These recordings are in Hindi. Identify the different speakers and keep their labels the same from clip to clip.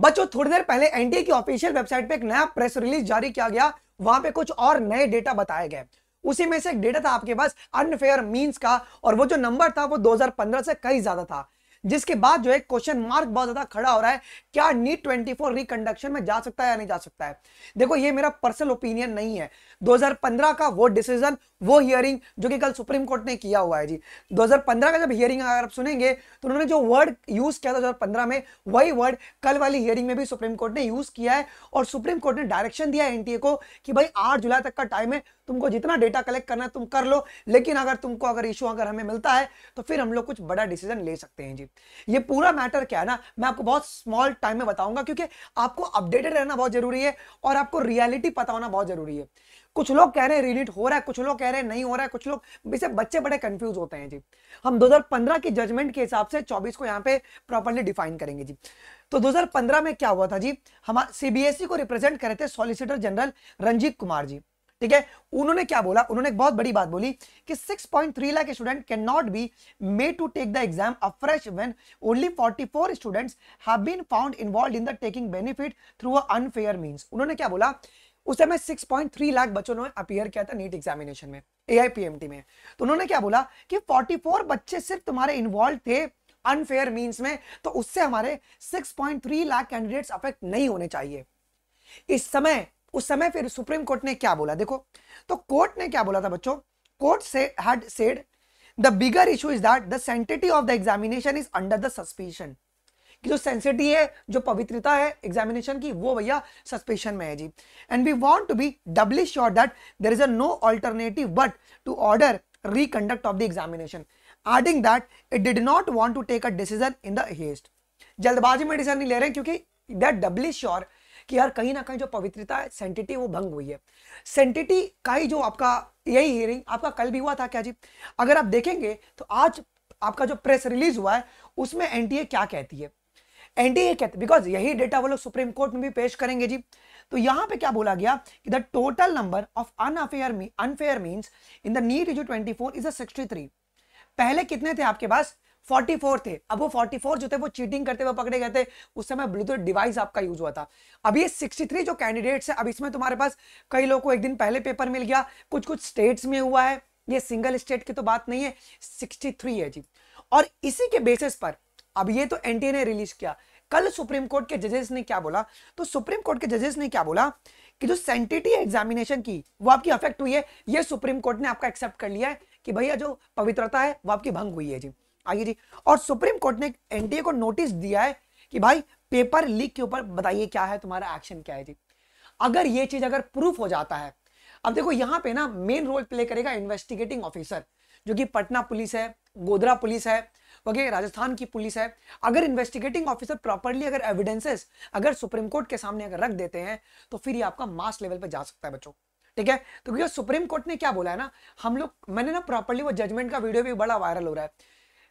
Speaker 1: बच्चों थोड़ी देर पहले एनडीए की ऑफिशियल वेबसाइट पे एक नया प्रेस रिलीज जारी किया गया वहां पे कुछ और नए डेटा बताए गए उसी में से एक डेटा था आपके पास अनफेयर मींस का और वो जो नंबर था वो 2015 से कई ज्यादा था जिसके बाद जो है क्वेश्चन मार्क बहुत ज्यादा खड़ा हो रहा है क्या नीट 24 रिकंडक्शन में जा सकता है या नहीं जा सकता है देखो ये मेरा पर्सनल ओपिनियन नहीं है 2015 का वो डिसीजन वो हियरिंग जो कि कल सुप्रीम कोर्ट ने किया हुआ है जी 2015 का जब हियरिंग अगर आप सुनेंगे तो उन्होंने जो वर्ड यूज किया था 2015 में वही वर्ड कल वाली हियरिंग में भी सुप्रीम कोर्ट ने यूज किया है और सुप्रीम कोर्ट ने डायरेक्शन दिया है एनटीए को कि भाई आठ जुलाई तक का टाइम है तुमको जितना डेटा कलेक्ट करना है तुम कर लो लेकिन अगर तुमको अगर इशू अगर हमें मिलता है तो फिर हम लोग कुछ बड़ा डिसीजन ले सकते हैं जी ये पूरा मैटर क्या है ना मैं आपको बहुत स्मॉल टाइम में बताऊंगा क्योंकि आपको अपडेटेड रहना बहुत जरूरी है और आपको रियलिटी पता होना बहुत जरूरी है कुछ लोग कह रहे हैं रिलीट हो रहा है कुछ लोग कह रहे हैं नहीं हो रहा है कुछ लोग इसे बच्चे बड़े कंफ्यूज होते हैं जी हम 2015 की जजमेंट के हिसाब से 24 को यहाँ पे प्रॉपरली डिफाइन करेंगे जी तो 2015 में क्या हुआ था जी हम सीबीएसई e को रिप्रेजेंट करे थे सॉलिसिटर जनरल रंजीत कुमार जी ठीक है उन्होंने क्या बोला उन्होंने एक बहुत बड़ी बात बोली कि 6.3 lakh student can not be made to take the exam afresh when only 44 students have been found involve in the taking benefit through a unfair means उन्होंने क्या बोला उस समय 6.3 लाख बच्चों ने अपियर किया था नीट एग्जामिनेशन में एआईपीएमटी में तो उन्होंने क्या बोला कि 44 बच्चे सिर्फ तुम्हारे इन्वॉल्व थे अनफेयर मींस में तो उससे हमारे 6.3 लाख कैंडिडेट्स अफेक्ट नहीं होने चाहिए इस समय उस समय फिर सुप्रीम कोर्ट ने क्या बोला देखो तो कोर्ट ने क्या बोला था बच्चों कोर्ट से had said the bigger issue is that the sanctity of the examination is under the suspension कि जो सेंसिटी है जो पवित्रता है एग्जामिनेशन की वो भैया सस्पेंशन में है जी and we want to be doubly sure that there is a no alternative but to order reconduct of the examination adding that it did not want to take a decision in the जल्दबाजी में डिसीजन नहीं ले रहे हैं क्योंकि दैट डबली श्योर कि यार कहीं ना कहीं जो पवित्रता है सेंटिटी वो भंग हुई है सेंटिटी का ही जो आपका यही हियरिंग आपका कल भी हुआ था क्या जी अगर आप देखेंगे तो आज आपका जो प्रेस रिलीज हुआ है उसमें एनटीए क्या कहती है एनडीए कहते बिकॉज यही डेटा वो लोग सुप्रीम कोर्ट में भी पेश करेंगे जी तो यहां पे क्या बोला गया कि the total number of unfair unfair mean in the NEET is twenty four is sixty three पहले कितने थे आपके पास 44 थे अब वो 44 जो थे वो चीटिंग करते हुए पकड़े गए थे उस समय ब्लूटूथ डिवाइस आपका यूज हुआ था अब ये 63 जो कैंडिडेट्स है अब इसमें तुम्हारे पास कई लोगों को एक दिन पहले पेपर मिल गया कुछ कुछ स्टेट्स में हुआ है ये सिंगल स्टेट की तो बात नहीं है 63 है जी और इसी के बेसिस पर अब ये तो एनटीए ने रिलीज किया कल सुप्रीम कोर्ट के जजेस ने क्या बोला तो सुप्रीम कोर्ट के जजेस ने क्या बोला कि जो सेंटिटी एग्जामिनेशन की वो आपकी अफेक्ट हुई है ये सुप्रीम कोर्ट ने आपका एक्सेप्ट कर लिया है कि भैया जो पवित्रता है वो आपकी भंग हुई है जी आइए जी और सुप्रीम कोर्ट ने एनटीए को नोटिस दिया है कि भाई पेपर लीक के ऊपर बताइए क्या है तुम्हारा एक्शन क्या है जी अगर ये चीज अगर प्रूफ हो जाता है अब देखो यहां पे ना मेन रोल प्ले करेगा इन्वेस्टिगेटिंग ऑफिसर जो कि पटना पुलिस है गोधरा पुलिस है वगैरह राजस्थान की पुलिस है अगर इन्वेस्टिगेटिंग ऑफिसर प्रॉपरली अगर एविडेंसेस अगर सुप्रीम कोर्ट के सामने अगर रख देते हैं तो फिर ये आपका मास लेवल पर जा सकता है बच्चों ठीक है तो क्योंकि सुप्रीम कोर्ट ने क्या बोला है ना हम लोग मैंने ना प्रॉपरली वो जजमेंट का वीडियो भी बड़ा वायरल हो रहा है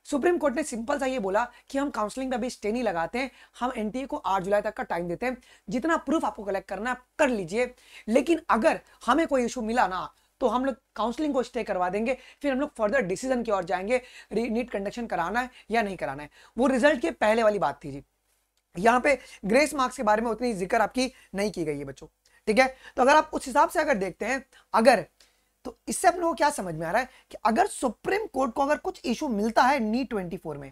Speaker 1: सुप्रीम कोर्ट ने सिंपल सा ये बोला कि हम काउंसलिंग में अभी स्टे नहीं लगाते हैं हम एनटीए को 8 जुलाई तक का टाइम देते हैं जितना प्रूफ आपको कलेक्ट करना है कर लीजिए लेकिन अगर हमें कोई इशू मिला ना तो हम लोग काउंसलिंग को स्टे करवा देंगे फिर हम लोग फर्दर डिसीजन की ओर जाएंगे नीट कंडक्शन कराना है या नहीं कराना है वो रिजल्ट के पहले वाली बात थी जी यहाँ पे ग्रेस मार्क्स के बारे में उतनी जिक्र आपकी नहीं की गई है बच्चों ठीक है तो अगर आप उस हिसाब से अगर देखते हैं अगर तो इससे अपने को क्या समझ में आ रहा है कि अगर सुप्रीम कोर्ट को अगर कुछ इशू मिलता है नी ट्वेंटी में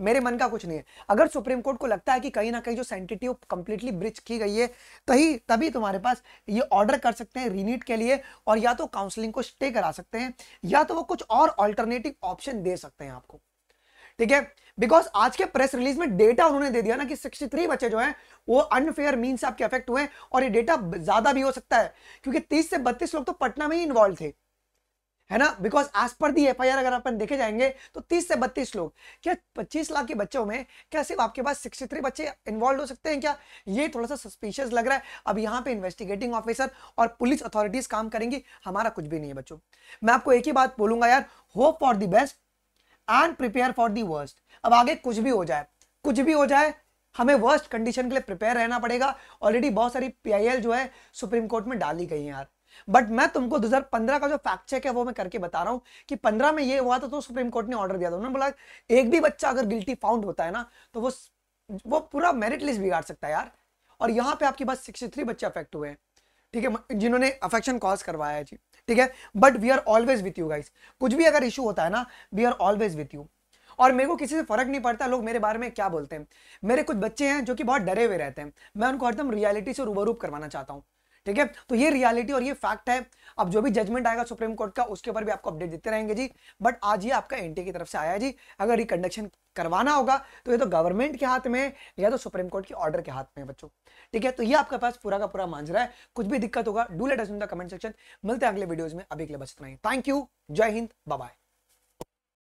Speaker 1: मेरे मन का कुछ नहीं है अगर सुप्रीम कोर्ट को लगता है कि कहीं ना कहीं जो सेंटिटी वो कंप्लीटली ब्रिज की गई है तभी तभी तुम्हारे पास ये ऑर्डर कर सकते हैं रीनीट के लिए और या तो काउंसलिंग को स्टे करा सकते हैं या तो वो कुछ और ऑल्टरनेटिव ऑप्शन दे सकते हैं आपको ठीक है बिकॉज आज के प्रेस रिलीज में डेटा उन्होंने दे दिया ना कि 63 बच्चे जो हैं वो अनफेयर मीन से आपके अफेक्ट हुए और ये डेटा ज्यादा भी हो सकता है क्योंकि 30 से 32 लोग तो पटना में ही इन्वॉल्व थे है ना because as per the F I अगर अपन देखे जाएंगे तो 30 से 32 लोग क्या 25 लाख के बच्चों में क्या सिर्फ आपके पास 63 बच्चे इन्वॉल्व हो सकते हैं क्या ये थोड़ा सा सस्पिशियस लग रहा है अब यहाँ पे इन्वेस्टिगेटिंग ऑफिसर और पुलिस अथॉरिटीज काम करेंगी हमारा कुछ भी नहीं है बच्चों मैं आपको एक ही बात बोलूंगा यार hope for the best and prepare for the worst अब आगे कुछ भी हो जाए कुछ भी हो जाए हमें वर्स्ट कंडीशन के लिए प्रिपेयर रहना पड़ेगा ऑलरेडी बहुत सारी पीआईएल जो है सुप्रीम कोर्ट में डाली गई है यार बट मैं तुमको 2015 का जो फैक्ट चेक है वो मैं करके बता रहा हूँ कि 15 में ये हुआ था तो सुप्रीम कोर्ट ने ऑर्डर दिया था उन्होंने बोला एक भी बच्चा अगर गिल्टी फाउंड होता है ना तो वो वो पूरा मेरिट लिस्ट बिगाड़ सकता है यार और यहाँ पे आपके पास सिक्सटी बच्चे अफेक्ट हुए हैं ठीक है जिन्होंने अफेक्शन कॉज करवाया है जी ठीक है but we are always with you guys कुछ भी अगर इशू होता है ना we are always with you और मेरे को किसी से फर्क नहीं पड़ता लोग मेरे बारे में क्या बोलते हैं मेरे कुछ बच्चे हैं जो कि बहुत डरे हुए रहते हैं मैं उनको हरदम रियलिटी से रूबरूप करवाना चाहता हूँ ठीक है तो ये रियलिटी और ये फैक्ट है अब जो भी जजमेंट आएगा सुप्रीम कोर्ट का उसके ऊपर भी आपको अपडेट देते रहेंगे जी बट आज ये आपका एनटी की तरफ से आया जी अगर रिकंडक्शन करवाना होगा तो ये तो गवर्नमेंट के हाथ में या तो सुप्रीम कोर्ट के ऑर्डर के हाथ में बच्चों ठीक है तो ये आपके पास पूरा का पूरा रहा है कुछ भी दिक्कत होगा do let us in the comment section मिलते हैं अगले वीडियोज में अभी के लिए बस इतना ही थैंक यू जय हिंद बाय